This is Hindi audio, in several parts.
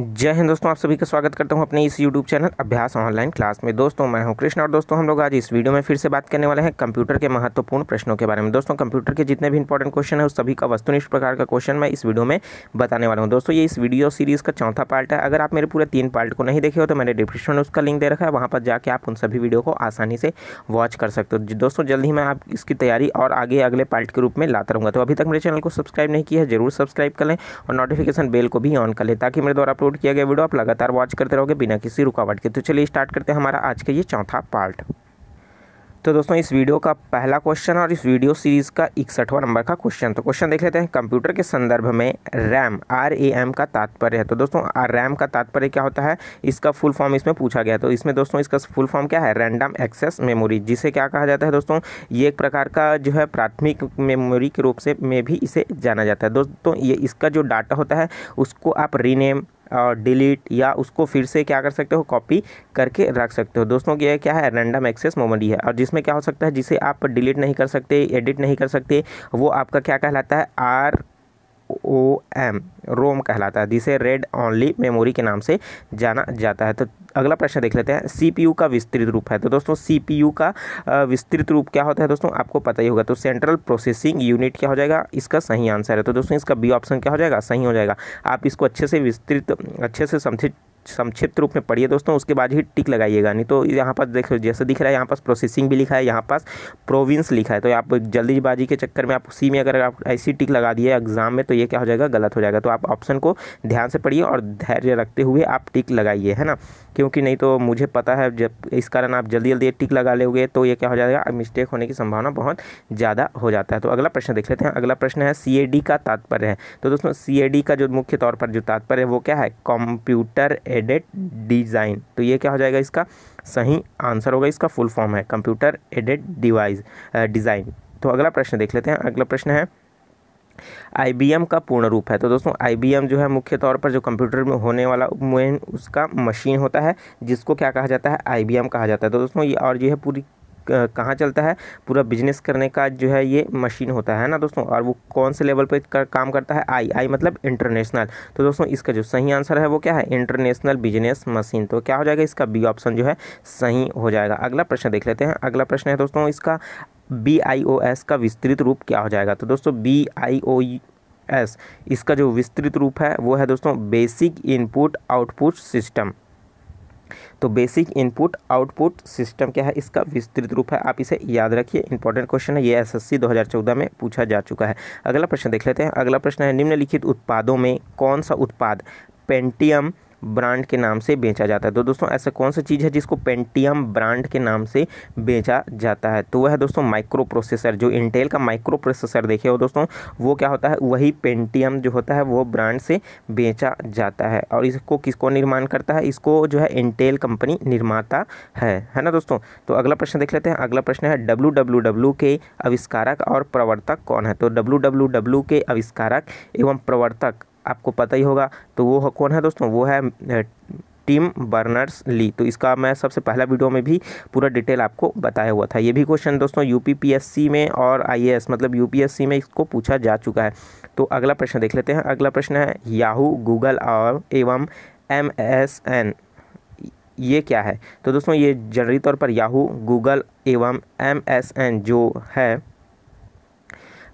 जय हिंद दोस्तों आप सभी का स्वागत करता हूं अपने इस YouTube channel Abhyas online class में दोस्तों मैं हूं कृष्ण और दोस्तों हम लोग आज इस वीडियो में फिर से बात करने वाले हैं कंप्यूटर के महत्वपूर्ण प्रश्नों के बारे में दोस्तों कंप्यूटर के जितने भी इंपॉर्टेंट क्वेश्चन है उस सभी का वस्तुनिष्ठ प्रकार का क्वेश्चन मैं इस वीडियो में बताने वाला हूँ दोस्तों ये इस वीडियो सीरीज़ का चौथा पार्ट है अगर आप मेरे पूरे तीन पार्ट को नहीं देखे हो तो मैंने डिस्क्रिप्शन में उसका लिंक दे रखा है वहाँ पर जाकर आप उन सभी वीडियो को आसानी से वॉच कर सकते हो दोस्तों जल्द ही मैं आप इसकी तैयारी और आगे अगले पार्ट के रूप में लाता रहूँगा तो अभी तक मेरे चैनल को सब्सक्राइब नहीं किया है जरूर सब्सक्राइब करें और नोटिफिकेशन बेल को भी ऑन कर लें ताकि मेरे द्वारा अपलोड किया गया वीडियो आप लगातार वॉच करते रहोगे बिना किसी रुकावट के तो चलिए स्टार्ट करते हैं हमारा आज का ये चौथा पार्ट तो दोस्तों इस वीडियो का पहला क्वेश्चन और इस वीडियो सीरीज़ का इकसठवां नंबर का क्वेश्चन तो क्वेश्चन देख लेते हैं कंप्यूटर के संदर्भ में रैम आर ए एम का तात्पर्य है तो दोस्तों रैम का तात्पर्य क्या होता है इसका फुल फॉर्म इसमें पूछा गया तो इसमें दोस्तों इसका फुल फॉर्म क्या है रैंडम एक्सेस मेमोरी जिसे क्या कहा जाता है दोस्तों ये एक प्रकार का जो है प्राथमिक मेमोरी के रूप से में भी इसे जाना जाता है दोस्तों ये इसका जो डाटा होता है उसको आप रीनेम डिलीट या उसको फिर से क्या कर सकते हो कॉपी करके रख सकते हो दोस्तों ये क्या है रैंडम एक्सेस मोमरी है और जिसमें क्या हो सकता है जिसे आप डिलीट नहीं कर सकते एडिट नहीं कर सकते वो आपका क्या कहलाता है आर ओ एम रोम कहलाता है जिसे रेड ऑनली मेमोरी के नाम से जाना जाता है तो अगला प्रश्न देख लेते हैं सीपीयू का विस्तृत रूप है तो दोस्तों सीपीयू का विस्तृत रूप क्या होता है दोस्तों आपको पता ही होगा तो सेंट्रल प्रोसेसिंग यूनिट क्या हो जाएगा इसका सही आंसर है तो दोस्तों इसका बी ऑप्शन क्या हो जाएगा सही हो जाएगा आप इसको अच्छे से विस्तृत अच्छे से समझित संक्षिप्त रूप में पढ़िए दोस्तों उसके बाद ही टिक लगाइएगा नहीं तो यहाँ पास देखो जैसे दिख रहा है यहाँ पास प्रोसेसिंग भी लिखा है यहाँ पास प्रोविंस लिखा है तो आप जल्दीबाजी के चक्कर में आप सी में अगर आप ऐसी टिक लगा दिए एग्ज़ाम में तो ये क्या हो जाएगा गलत हो जाएगा तो आप ऑप्शन को ध्यान से पढ़िए और धैर्य रखते हुए आप टिक लगाइए है ना क्योंकि नहीं तो मुझे पता है जब इस कारण आप जल्दी जल्दी एक टिक लगा लोगे तो ये क्या हो जाएगा मिस्टेक होने की संभावना बहुत ज़्यादा हो जाता है तो अगला प्रश्न देख लेते हैं अगला प्रश्न है सी का तात्पर्य है तो दोस्तों सी का जो मुख्य तौर पर जो तात्पर्य है वो क्या है कंप्यूटर एडेड डिज़ाइन तो ये क्या हो जाएगा इसका सही आंसर होगा इसका फुल फॉर्म है कंप्यूटर एडेड डिवाइस डिज़ाइन तो अगला प्रश्न देख लेते हैं अगला प्रश्न है आई का पूर्ण रूप है तो दोस्तों आई जो है मुख्य तौर पर जो कंप्यूटर में होने वाला मेन उसका मशीन होता है जिसको क्या कहा जाता है आई कहा जाता है तो दोस्तों ये और ये है पूरी कहाँ चलता है पूरा बिजनेस करने का जो है ये मशीन होता है ना दोस्तों और वो कौन से लेवल पे कर, काम करता है आई आई मतलब इंटरनेशनल तो दोस्तों इसका जो सही आंसर है वो क्या है इंटरनेशनल बिजनेस मशीन तो क्या हो जाएगा इसका बी ऑप्शन जो है सही हो जाएगा अगला प्रश्न देख लेते हैं अगला प्रश्न है दोस्तों इसका बी आई ओ एस का विस्तृत रूप क्या हो जाएगा तो दोस्तों बी आई ओ एस इसका जो विस्तृत रूप है वो है दोस्तों बेसिक इनपुट आउटपुट सिस्टम तो बेसिक इनपुट आउटपुट सिस्टम क्या है इसका विस्तृत रूप है आप इसे याद रखिए इंपॉर्टेंट क्वेश्चन है ये एसएससी 2014 में पूछा जा चुका है अगला प्रश्न देख लेते हैं अगला प्रश्न है निम्नलिखित उत्पादों में कौन सा उत्पाद पेंटियम ब्रांड के नाम से बेचा जाता है तो दोस्तों ऐसा कौन सा चीज़ है जिसको पेंटियम ब्रांड के नाम से बेचा जाता है तो वह है दोस्तों माइक्रो प्रोसेसर जो इंटेल का माइक्रो प्रोसेसर देखे हो दोस्तों वो क्या होता है वही पेंटियम जो होता है वो ब्रांड से बेचा जाता है और इसको किसको निर्माण करता है इसको जो है इंटेल कंपनी निर्माता है है ना दोस्तों तो अगला प्रश्न देख लेते हैं अगला प्रश्न है डब्ल्यू के आविष्कारक और प्रवर्तक कौन है तो डब्ल्यू के आविष्कारक एवं प्रवर्तक आपको पता ही होगा तो वो कौन है दोस्तों वो है टीम बर्नर्स ली तो इसका मैं सबसे पहला वीडियो में भी पूरा डिटेल आपको बताया हुआ था ये भी क्वेश्चन दोस्तों यू में और आई मतलब यू में इसको पूछा जा चुका है तो अगला प्रश्न देख लेते हैं अगला प्रश्न है याहू गूगल और एवं एम एस एन ये क्या है तो दोस्तों ये जनरली तौर पर याहू गूगल एवं एम एस एन जो है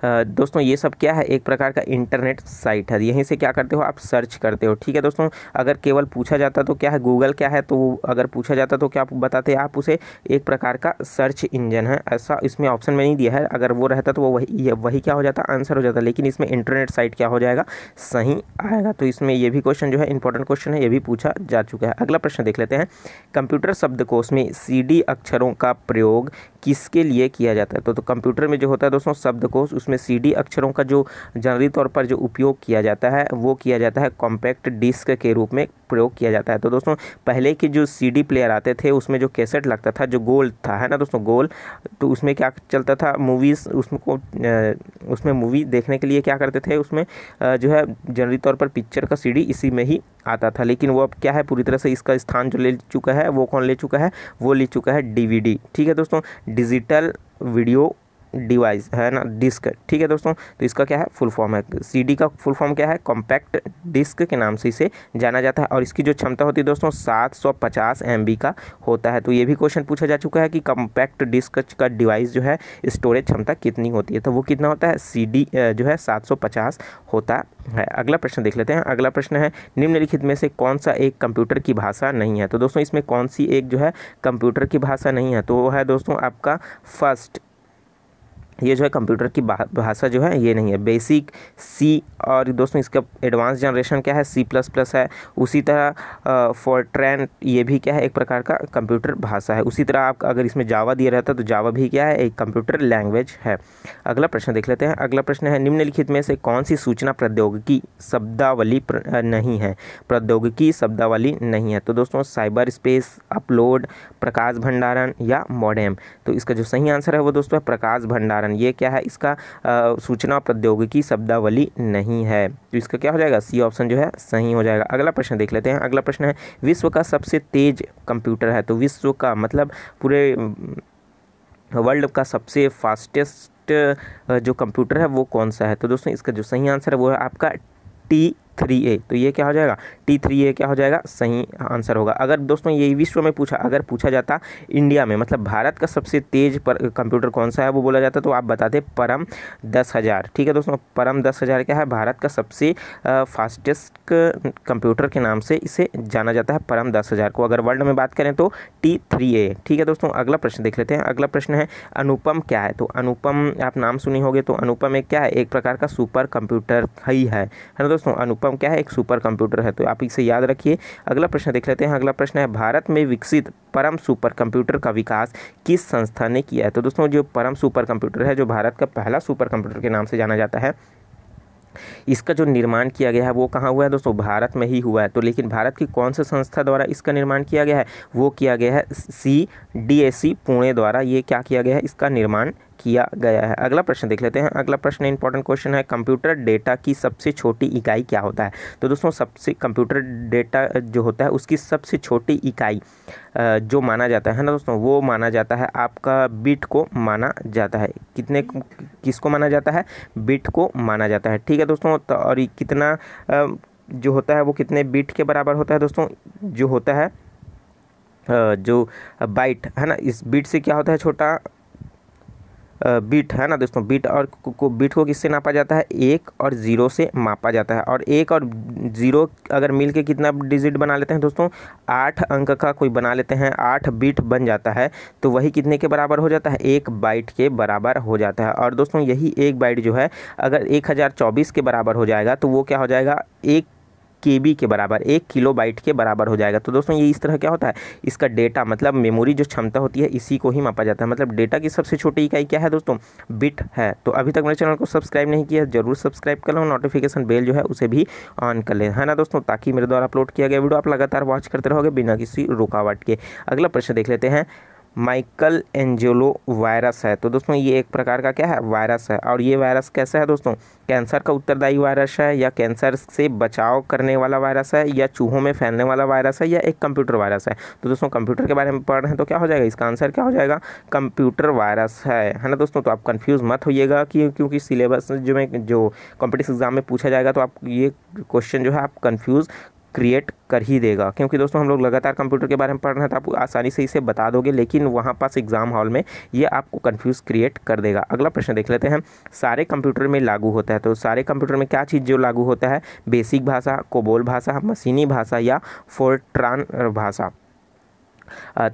दोस्तों ये सब क्या है एक प्रकार का इंटरनेट साइट है यहीं से क्या करते हो आप सर्च करते हो ठीक है दोस्तों अगर केवल पूछा जाता तो क्या है गूगल क्या है तो अगर पूछा जाता तो क्या आप बताते आप उसे एक प्रकार का सर्च इंजन है ऐसा इसमें ऑप्शन में नहीं दिया है अगर वो रहता तो वो वही वही क्या हो जाता आंसर हो जाता लेकिन इसमें इंटरनेट साइट क्या हो जाएगा सही आएगा तो इसमें ये भी क्वेश्चन जो है इंपॉर्टेंट क्वेश्चन है ये भी पूछा जा चुका है अगला प्रश्न देख लेते हैं कंप्यूटर शब्दकोश में सी अक्षरों का प्रयोग किसके लिए किया जाता है तो, तो कंप्यूटर में जो होता है दोस्तों शब्दकोश उसमें सीडी अक्षरों का जो जनरली तौर पर जो उपयोग किया जाता है वो किया जाता है कॉम्पैक्ट डिस्क के रूप में प्रयोग किया जाता है तो दोस्तों पहले के जो सीडी प्लेयर आते थे उसमें जो कैसेट लगता था जो गोल था है ना दोस्तों गोल तो उसमें क्या चलता था मूवीज़ उसको उसमें मूवी देखने के लिए क्या करते थे उसमें जो है जनरली तौर पर पिक्चर का सीडी इसी में ही आता था लेकिन वो अब क्या है पूरी तरह से इसका स्थान जो ले चुका है वो कौन ले चुका है वो ले चुका है डीवीडी ठीक है दोस्तों डिजिटल वीडियो डिवाइस है ना डिस्क ठीक है दोस्तों तो इसका क्या है फुल फॉर्म है सीडी का फुल फॉर्म क्या है कॉम्पैक्ट डिस्क के नाम से इसे जाना जाता है और इसकी जो क्षमता होती है दोस्तों सात सौ पचास एम बी का होता है तो ये भी क्वेश्चन पूछा जा चुका है कि कॉम्पैक्ट डिस्क का डिवाइस जो है स्टोरेज क्षमता कितनी होती है तो वो कितना होता है सी डी जो है सात सौ पचास होता है अगला प्रश्न देख लेते हैं अगला प्रश्न है निम्नलिखित में से कौन सा एक कंप्यूटर की भाषा नहीं है तो दोस्तों इसमें कौन सी एक जो है कंप्यूटर की भाषा नहीं है तो वो है दोस्तों आपका फर्स्ट ये जो है कंप्यूटर की भाषा जो है ये नहीं है बेसिक सी और दोस्तों इसका एडवांस जनरेशन क्या है सी प्लस प्लस है उसी तरह फॉर ट्रेन ये भी क्या है एक प्रकार का कंप्यूटर भाषा है उसी तरह आप अगर इसमें जावा दिया रहता तो जावा भी क्या है एक कंप्यूटर लैंग्वेज है अगला प्रश्न देख लेते हैं अगला प्रश्न है निम्नलिखित में से कौन सी सूचना प्रौद्योगिकी शब्दावली नहीं है प्रौद्योगिकी शब्दावली नहीं है तो दोस्तों साइबर स्पेस अपलोड प्रकाश भंडारण या मॉडेम तो इसका जो सही आंसर है वो दोस्तों है प्रकाश भंडारण कारण ये क्या है इसका सूचना प्रौद्योगिकी शब्दावली नहीं है तो इसका क्या हो जाएगा सी ऑप्शन जो है सही हो जाएगा अगला प्रश्न देख लेते हैं अगला प्रश्न है विश्व का सबसे तेज कंप्यूटर है तो विश्व का मतलब पूरे वर्ल्ड का सबसे फास्टेस्ट जो कंप्यूटर है वो कौन सा है तो दोस्तों इसका जो सही आंसर है वो है आपका टी थ्री ए तो ये क्या हो जाएगा टी थ्री ए क्या हो जाएगा सही आंसर होगा अगर दोस्तों ये विश्व में पूछा अगर पूछा जाता इंडिया में मतलब भारत का सबसे तेज पर कंप्यूटर कौन सा है वो बोला जाता तो आप बताते परम दस हज़ार ठीक है दोस्तों परम दस हज़ार क्या है भारत का सबसे फास्टेस्ट कंप्यूटर के नाम से इसे जाना जाता है परम दस हज़ार को अगर वर्ल्ड में बात करें तो टी थ्री ए ठीक है दोस्तों अगला प्रश्न देख लेते हैं अगला प्रश्न है अनुपम क्या है तो अनुपम आप नाम सुनी होगे तो अनुपम एक क्या है एक प्रकार का सुपर कंप्यूटर ही है है ना दोस्तों अनुपम कॉम क्या है एक सुपर कंप्यूटर है तो आप इसे याद रखिए अगला प्रश्न देख लेते हैं अगला प्रश्न है भारत में विकसित परम सुपर कंप्यूटर का विकास किस संस्था ने किया है तो दोस्तों जो परम सुपर कंप्यूटर है जो भारत का पहला सुपर कंप्यूटर के नाम से जाना जाता है इसका जो निर्माण किया गया है वो कहाँ हुआ है दोस्तों भारत में ही हुआ है तो लेकिन भारत की कौन से संस्था द्वारा इसका निर्माण किया गया है वो किया गया है सी डी पुणे द्वारा ये क्या किया गया है इसका निर्माण किया गया है अगला प्रश्न देख लेते हैं अगला प्रश्न इंपॉर्टेंट क्वेश्चन है कंप्यूटर डेटा की सबसे छोटी इकाई क्या होता है तो दोस्तों सबसे कंप्यूटर डेटा जो होता है उसकी सबसे छोटी इकाई जो माना जाता है ना दोस्तों वो माना जाता है आपका बिट को माना जाता है कितने किसको माना जाता है बिट को माना जाता है ठीक है दोस्तों तो और कितना जो होता है वो कितने बिट के बराबर होता है दोस्तों जो होता है जो बाइट है ना इस बीट से क्या होता है छोटा बीट है ना दोस्तों बीट और को बीट को किससे नापा जाता है एक और ज़ीरो से मापा जाता है और एक और ज़ीरो अगर मिल के कितना डिजिट बना लेते हैं दोस्तों आठ अंक का कोई बना लेते हैं आठ बीट बन जाता है तो वही कितने के बराबर हो जाता है एक बाइट के बराबर हो जाता है और दोस्तों यही एक बाइट जो है अगर एक के बराबर हो जाएगा तो वो क्या हो जाएगा एक के के बराबर एक किलो बाइट के बराबर हो जाएगा तो दोस्तों ये इस तरह क्या होता है इसका डेटा मतलब मेमोरी जो क्षमता होती है इसी को ही मापा जाता है मतलब डेटा की सबसे छोटी इकाई क्या है दोस्तों बिट है तो अभी तक मेरे चैनल को सब्सक्राइब नहीं किया जरूर सब्सक्राइब कर लो नोटिफिकेशन बेल जो है उसे भी ऑन कर लें है ना दोस्तों ताकि मेरे द्वारा अपलोड किया गया वीडियो आप लगातार वॉच करते रहोगे बिना किसी रुकावट के अगला प्रश्न देख लेते हैं माइकल एंजेलो वायरस है तो दोस्तों ये एक प्रकार का क्या है वायरस है और ये वायरस कैसा है दोस्तों कैंसर का उत्तरदायी वायरस है या कैंसर से बचाव करने वाला वायरस है या चूहों में फैलने वाला वायरस है या एक कंप्यूटर वायरस है तो दोस्तों कंप्यूटर के बारे में पढ़ रहे हैं तो क्या हो जाएगा इसका आंसर क्या हो जाएगा कंप्यूटर वायरस है है ना दोस्तों तो आप कन्फ्यूज़ मत होइएगा कि क्योंकि सिलेबस जो में जो कॉम्पिटिव एग्ज़ाम में पूछा जाएगा तो आप ये क्वेश्चन जो है आप कन्फ्यूज़ क्रिएट कर ही देगा क्योंकि दोस्तों हम लोग लगातार कंप्यूटर के बारे में पढ़ रहे हैं तो आप आसानी से इसे बता दोगे लेकिन वहाँ पास एग्ज़ाम हॉल में ये आपको कन्फ्यूज़ क्रिएट कर देगा अगला प्रश्न देख लेते हैं सारे कंप्यूटर में लागू होता है तो सारे कंप्यूटर में क्या चीज़ जो लागू होता है बेसिक भाषा कोबोल भाषा मशीनी भाषा या फोर्ट्रान भाषा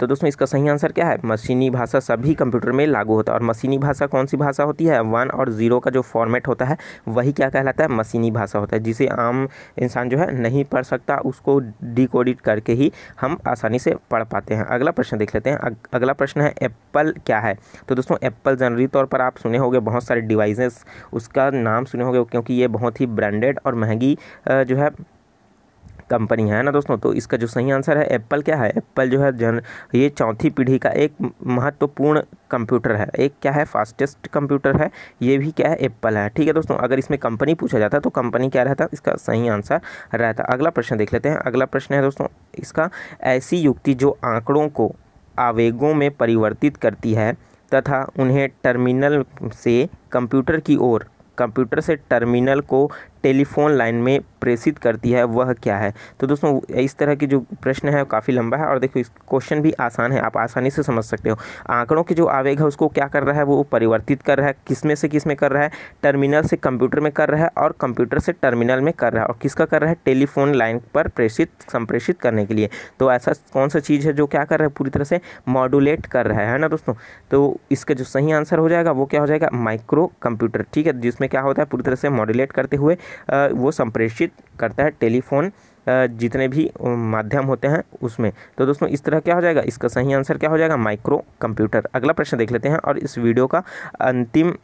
तो दोस्तों इसका सही आंसर क्या है मशीनी भाषा सभी कंप्यूटर में लागू होता है और मशीनी भाषा कौन सी भाषा होती है वन और ज़ीरो का जो फॉर्मेट होता है वही क्या कहलाता है मशीनी भाषा होता है जिसे आम इंसान जो है नहीं पढ़ सकता उसको डिकोडिट करके ही हम आसानी से पढ़ पाते हैं अगला प्रश्न देख लेते हैं अगला प्रश्न है एप्पल क्या है तो दोस्तों एप्पल जनरली तौर पर आप सुने होंगे बहुत सारे डिवाइसेस उसका नाम सुने होंगे क्योंकि ये बहुत ही ब्रांडेड और महंगी जो है कंपनी है ना दोस्तों तो इसका जो सही आंसर है एप्पल क्या है एप्पल जो है जन ये चौथी पीढ़ी का एक महत्वपूर्ण कंप्यूटर है एक क्या है फास्टेस्ट कंप्यूटर है ये भी क्या है एप्पल है ठीक है दोस्तों अगर इसमें कंपनी पूछा जाता तो कंपनी क्या रहता इसका सही आंसर रहता अगला प्रश्न देख लेते हैं अगला प्रश्न है दोस्तों इसका ऐसी युक्ति जो आंकड़ों को आवेगों में परिवर्तित करती है तथा उन्हें टर्मिनल से कंप्यूटर की ओर कंप्यूटर से टर्मिनल को टेलीफोन लाइन में प्रेषित करती है वह क्या है तो दोस्तों इस तरह की जो प्रश्न है काफ़ी लंबा है और देखो इस क्वेश्चन भी आसान है आप आसानी से समझ सकते हो आंकड़ों की जो आवेग है उसको क्या कर रहा है वो परिवर्तित कर रहा है किस में से किस में कर रहा है टर्मिनल से कंप्यूटर में कर रहा है और कंप्यूटर से टर्मिनल में कर रहा है और किसका कर रहा है टेलीफोन लाइन पर प्रेषित संप्रेषित करने के लिए तो ऐसा कौन सा चीज़ है जो क्या कर रहा है पूरी तरह से मॉडुलेट कर रहा है है ना दोस्तों तो इसका जो सही आंसर हो जाएगा वो क्या हो जाएगा माइक्रो कंप्यूटर ठीक है जिसमें क्या होता है पूरी तरह से मॉडुलेट करते हुए वो संप्रेषित करता है टेलीफोन जितने भी माध्यम होते हैं उसमें तो दोस्तों इस तरह क्या हो जाएगा इसका सही आंसर क्या हो जाएगा माइक्रो कंप्यूटर अगला प्रश्न देख लेते हैं और इस वीडियो का अंतिम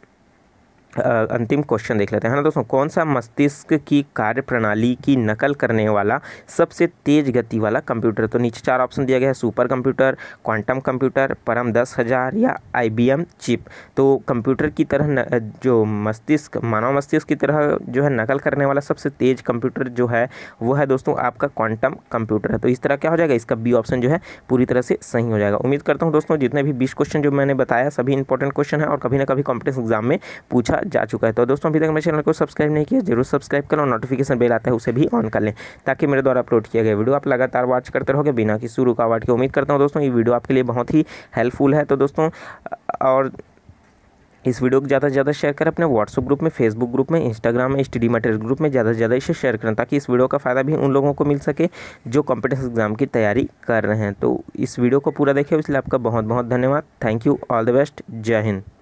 अंतिम क्वेश्चन देख लेते हैं ना दोस्तों कौन सा मस्तिष्क की कार्य प्रणाली की नकल करने वाला सबसे तेज गति वाला कंप्यूटर तो नीचे चार ऑप्शन दिया गया है सुपर कंप्यूटर क्वांटम कंप्यूटर परम दस हज़ार या आईबीएम चिप तो कंप्यूटर की तरह न, जो मस्तिष्क मानव मस्तिष्क की तरह जो है नकल करने वाला सबसे तेज कंप्यूटर जो है वो है दोस्तों आपका क्वांटम कंप्यूटर है तो इस तरह क्या हो जाएगा इसका बी ऑप्शन जो है पूरी तरह से सही हो जाएगा उम्मीद करता हूँ दोस्तों जितने भी बीस क्वेश्चन जो मैंने बताया सभी इंपॉर्टेंट क्वेश्चन है और कभी ना कभी कॉम्पिटेंस एग्जाम में पूछा किया जा चुका है तो दोस्तों अभी तक मेरे चैनल को सब्सक्राइब नहीं किया जरूर सब्सक्राइब करो और नोटिफिकेशन बेल आता है उसे भी ऑन कर लें ताकि मेरे द्वारा अपलोड किया गया वीडियो आप लगातार वॉच करते रहोगे बिना किसी रुकावट की उम्मीद करता हूँ दोस्तों ये वीडियो आपके लिए बहुत ही हेल्पफुल है तो दोस्तों और इस वीडियो को ज़्यादा से ज़्यादा शेयर करें अपने व्हाट्सअप ग्रुप में फेसबुक ग्रुप में इंस्टाग्राम में स्टडी मटेरियल ग्रुप में ज़्यादा से ज़्यादा इसे शेयर करें ताकि इस वीडियो का फ़ायदा भी उन लोगों को मिल सके जो कॉम्पिटेंस एग्जाम की तैयारी कर रहे हैं तो इस वीडियो को पूरा देखें इसलिए आपका बहुत बहुत धन्यवाद thank you all the best जय हिंद